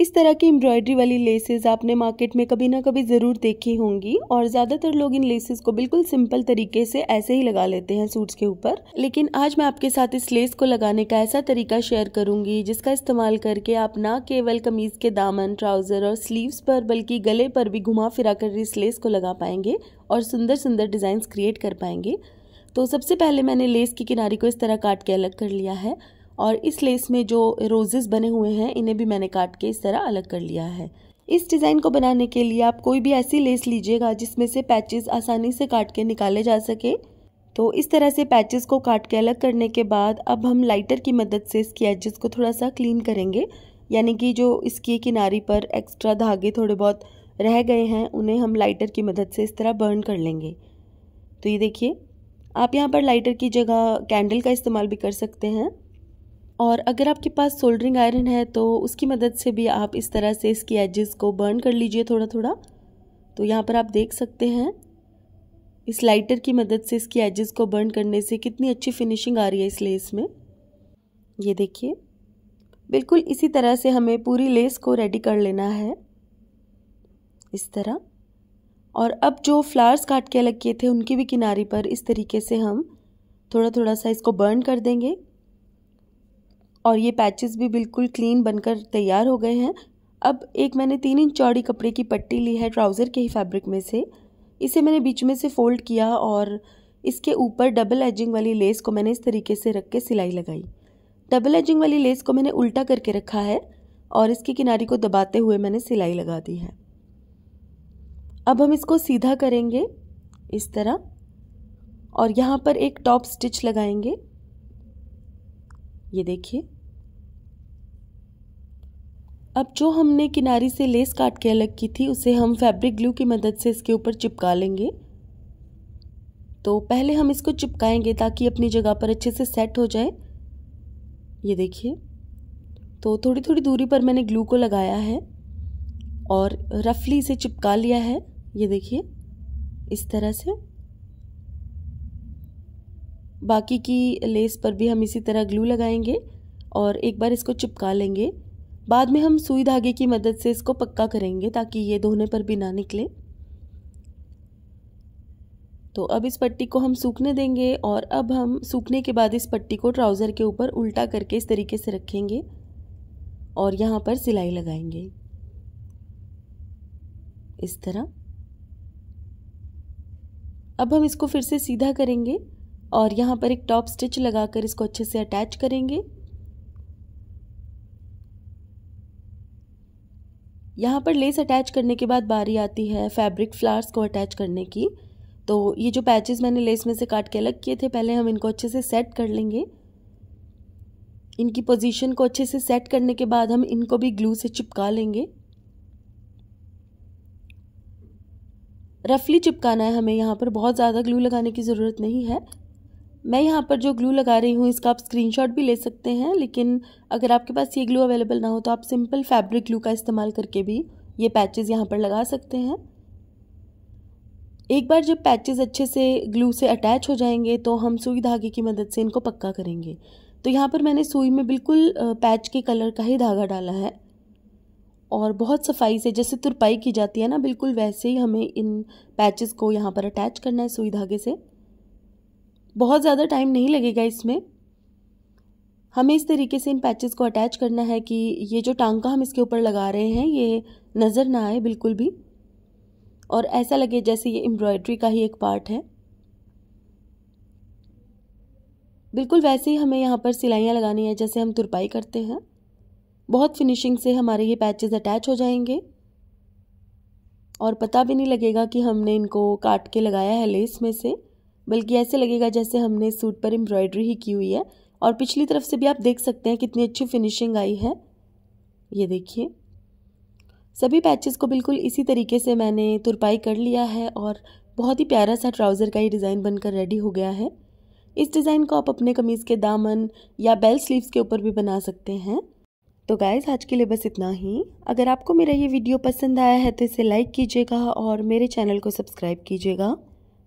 इस तरह की एम्ब्रॉयडरी वाली लेसेस आपने मार्केट में कभी ना कभी ज़रूर देखी होंगी और ज़्यादातर लोग इन लेसेस को बिल्कुल सिंपल तरीके से ऐसे ही लगा लेते हैं सूट्स के ऊपर लेकिन आज मैं आपके साथ इस लेस को लगाने का ऐसा तरीका शेयर करूंगी जिसका इस्तेमाल करके आप ना केवल कमीज के दामन ट्राउज़र और स्लीव्स पर बल्कि गले पर भी घुमा फिरा कर इस लेस को लगा पाएंगे और सुंदर सुंदर डिज़ाइंस क्रिएट कर पाएंगे तो सबसे पहले मैंने लेस की किनारी को इस तरह काट के अलग कर लिया है और इस लेस में जो रोजेस बने हुए हैं इन्हें भी मैंने काट के इस तरह अलग कर लिया है इस डिज़ाइन को बनाने के लिए आप कोई भी ऐसी लेस लीजिएगा जिसमें से पैचेस आसानी से काट के निकाले जा सके तो इस तरह से पैचेस को काट के अलग करने के बाद अब हम लाइटर की मदद से इसकी एजेस को थोड़ा सा क्लीन करेंगे यानी कि जो इसकी किनारी पर एक्स्ट्रा धागे थोड़े बहुत रह गए हैं उन्हें हम लाइटर की मदद से इस तरह बर्न कर लेंगे तो ये देखिए आप यहाँ पर लाइटर की जगह कैंडल का इस्तेमाल भी कर सकते हैं और अगर आपके पास सोल्डरिंग आयरन है तो उसकी मदद से भी आप इस तरह से इसकी एजेस को बर्न कर लीजिए थोड़ा थोड़ा तो यहाँ पर आप देख सकते हैं इस लाइटर की मदद से इसकी एजेस को बर्न करने से कितनी अच्छी फिनिशिंग आ रही है इस लेस में ये देखिए बिल्कुल इसी तरह से हमें पूरी लेस को रेडी कर लेना है इस तरह और अब जो फ्लावर्स काट के अलग किए थे उनकी भी किनारे पर इस तरीके से हम थोड़ा थोड़ा सा इसको बर्न कर देंगे और ये पैचेस भी बिल्कुल क्लीन बनकर तैयार हो गए हैं अब एक मैंने तीन इंच चौड़ी कपड़े की पट्टी ली है ट्राउज़र के ही फैब्रिक में से इसे मैंने बीच में से फ़ोल्ड किया और इसके ऊपर डबल एजिंग वाली लेस को मैंने इस तरीके से रख के सिलाई लगाई डबल एजिंग वाली लेस को मैंने उल्टा करके रखा है और इसकी किनारी को दबाते हुए मैंने सिलाई लगा दी है अब हम इसको सीधा करेंगे इस तरह और यहाँ पर एक टॉप स्टिच लगाएंगे ये देखिए अब जो हमने किनारी से लेस काट के अलग की थी उसे हम फैब्रिक ग्लू की मदद से इसके ऊपर चिपका लेंगे तो पहले हम इसको चिपकाएंगे ताकि अपनी जगह पर अच्छे से सेट हो जाए ये देखिए तो थोड़ी थोड़ी दूरी पर मैंने ग्लू को लगाया है और रफली इसे चिपका लिया है ये देखिए इस तरह से बाकी की लेस पर भी हम इसी तरह ग्लू लगाएंगे और एक बार इसको चिपका लेंगे बाद में हम सुई धागे की मदद से इसको पक्का करेंगे ताकि ये धोने पर भी ना निकले तो अब इस पट्टी को हम सूखने देंगे और अब हम सूखने के बाद इस पट्टी को ट्राउज़र के ऊपर उल्टा करके इस तरीके से रखेंगे और यहाँ पर सिलाई लगाएंगे इस तरह अब हम इसको फिर से सीधा करेंगे और यहाँ पर एक टॉप स्टिच लगाकर इसको अच्छे से अटैच करेंगे यहाँ पर लेस अटैच करने के बाद बारी आती है फैब्रिक फ्लावर्स को अटैच करने की तो ये जो पैचेस मैंने लेस में से काट के अलग किए थे पहले हम इनको अच्छे से सेट कर लेंगे इनकी पोजीशन को अच्छे से सेट करने के बाद हम इनको भी ग्लू से चिपका लेंगे रफली चिपकाना है हमें यहाँ पर बहुत ज़्यादा ग्लू लगाने की ज़रूरत नहीं है मैं यहाँ पर जो ग्लू लगा रही हूँ इसका आप स्क्रीनशॉट भी ले सकते हैं लेकिन अगर आपके पास ये ग्लू अवेलेबल ना हो तो आप सिंपल फैब्रिक ग्लू का इस्तेमाल करके भी ये पैचेस यहाँ पर लगा सकते हैं एक बार जब पैचेस अच्छे से ग्लू से अटैच हो जाएंगे तो हम सुई धागे की मदद से इनको पक्का करेंगे तो यहाँ पर मैंने सुई में बिल्कुल पैच के कलर का ही धागा डाला है और बहुत सफाई से जैसे तुरपाई की जाती है ना बिल्कुल वैसे ही हमें इन पैचेस को यहाँ पर अटैच करना है सुई धागे से बहुत ज़्यादा टाइम नहीं लगेगा इसमें हमें इस तरीके से इन पैचेस को अटैच करना है कि ये जो टांका हम इसके ऊपर लगा रहे हैं ये नज़र ना आए बिल्कुल भी और ऐसा लगे जैसे ये एम्ब्रॉयड्री का ही एक पार्ट है बिल्कुल वैसे ही हमें यहाँ पर सिलाइयाँ लगानी है जैसे हम तुरपाई करते हैं बहुत फिनिशिंग से हमारे ये पैचेस अटैच हो जाएंगे और पता भी नहीं लगेगा कि हमने इनको काट के लगाया है लेस में से बल्कि ऐसे लगेगा जैसे हमने सूट पर एम्ब्रॉयडरी ही की हुई है और पिछली तरफ से भी आप देख सकते हैं कितनी अच्छी फिनिशिंग आई है ये देखिए सभी पैचेस को बिल्कुल इसी तरीके से मैंने तुरपाई कर लिया है और बहुत ही प्यारा सा ट्राउज़र का ये डिज़ाइन बनकर रेडी हो गया है इस डिज़ाइन को आप अपने कमीज़ के दामन या बेल स्लीव्स के ऊपर भी बना सकते हैं तो गाइज आज के लिए बस इतना ही अगर आपको मेरा ये वीडियो पसंद आया है तो इसे लाइक कीजिएगा और मेरे चैनल को सब्सक्राइब कीजिएगा